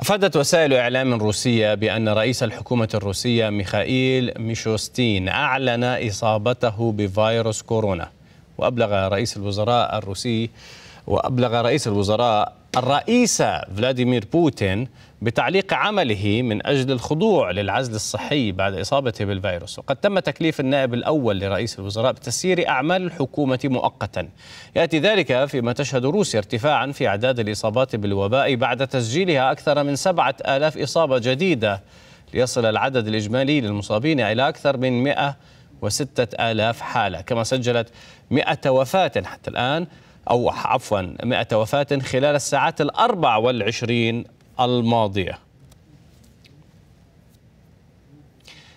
أفادت وسائل إعلام روسية بأن رئيس الحكومة الروسية ميخائيل ميشوستين أعلن إصابته بفيروس كورونا وأبلغ رئيس الوزراء الروسي وأبلغ رئيس الوزراء الرئيس فلاديمير بوتين بتعليق عمله من أجل الخضوع للعزل الصحي بعد إصابته بالفيروس وقد تم تكليف النائب الأول لرئيس الوزراء بتسيير أعمال الحكومة مؤقتا يأتي ذلك فيما تشهد روسيا ارتفاعا في أعداد الإصابات بالوباء بعد تسجيلها أكثر من سبعة آلاف إصابة جديدة ليصل العدد الإجمالي للمصابين إلى أكثر من 106000 آلاف حالة كما سجلت 100 وفاة حتى الآن أو عفوا 100 وفاة خلال الساعات الأربع والعشرين الماضية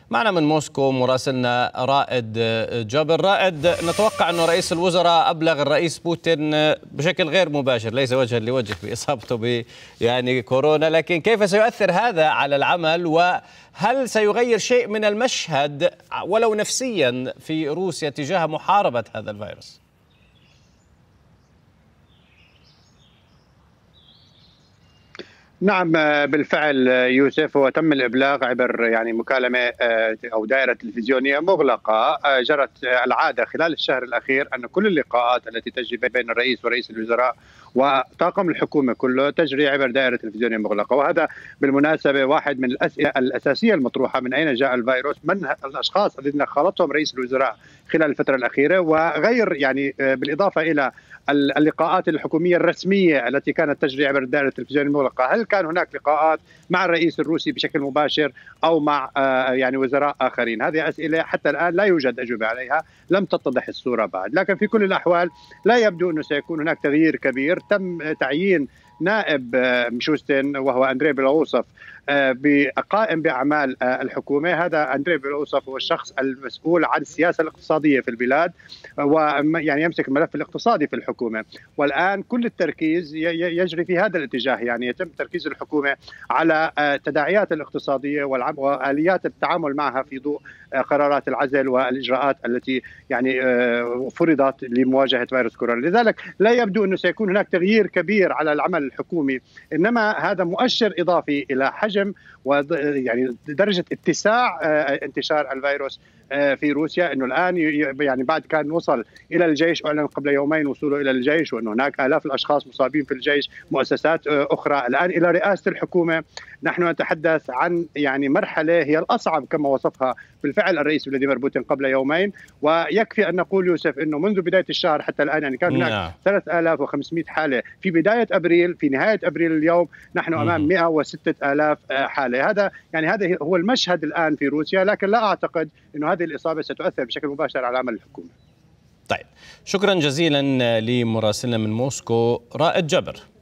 معنا من موسكو مراسلنا رائد جابر رائد نتوقع أن رئيس الوزراء أبلغ الرئيس بوتين بشكل غير مباشر ليس وجها لوجه بإصابته ب يعني كورونا لكن كيف سيؤثر هذا على العمل وهل سيغير شيء من المشهد ولو نفسيا في روسيا تجاه محاربة هذا الفيروس؟ نعم آه، بالفعل آه، يوسف وتم الابلاغ عبر يعني مكالمه آه، او دائره تلفزيونيه مغلقه جرت العاده خلال الشهر الاخير ان كل اللقاءات التي تجري بين الرئيس ورئيس الوزراء وطاقم الحكومه كله تجري عبر دائره تلفزيونيه مغلقه وهذا بالمناسبه واحد من الاسئله الاساسيه المطروحه من اين جاء الفيروس؟ من الاشخاص الذين خالطهم رئيس الوزراء خلال الفتره الاخيره وغير يعني بالاضافه الى اللقاءات الحكوميه الرسميه التي كانت تجري عبر الدائره التلفزيونيه المغلقه، هل كان هناك لقاءات مع الرئيس الروسي بشكل مباشر او مع آه، يعني وزراء اخرين؟ هذه اسئله حتى الان لا يوجد اجوبه عليها، لم تتضح الصوره بعد، لكن في كل الاحوال لا يبدو انه سيكون هناك تغيير كبير، تم تعيين نائب آه، مشوستن وهو أندري بلاوصف آه، بقائم بأعمال آه، الحكومة هذا أندري بلاوصف هو الشخص المسؤول عن السياسة الاقتصادية في البلاد ويعني يمسك الملف الاقتصادي في الحكومة والآن كل التركيز يجري في هذا الاتجاه يعني يتم تركيز الحكومة على التداعيات الاقتصادية وآليات التعامل معها في ضوء قرارات العزل والإجراءات التي يعني فرضت لمواجهة فيروس كورونا لذلك لا يبدو أنه سيكون هناك تغيير كبير على العمل الحكومي انما هذا مؤشر اضافي الى حجم ويعني درجه اتساع آه، انتشار الفيروس آه، في روسيا انه الان يعني بعد كان وصل الى الجيش اعلن قبل يومين وصوله الى الجيش وان هناك الاف الاشخاص مصابين في الجيش مؤسسات آه، اخرى الان الى رئاسه الحكومه نحن نتحدث عن يعني مرحله هي الاصعب كما وصفها بالفعل الرئيس فلاديمير بوتين قبل يومين ويكفي ان نقول يوسف انه منذ بدايه الشهر حتى الان يعني كان هناك 3500 نعم. حاله في بدايه ابريل في نهايه ابريل اليوم نحن امام 106000 آه، حاله هذا يعني هذا هو المشهد الان في روسيا لكن لا اعتقد انه وهذه الإصابة ستؤثر بشكل مباشر على عمل الحكومة طيب شكرا جزيلا لمراسلنا من موسكو رائد جبر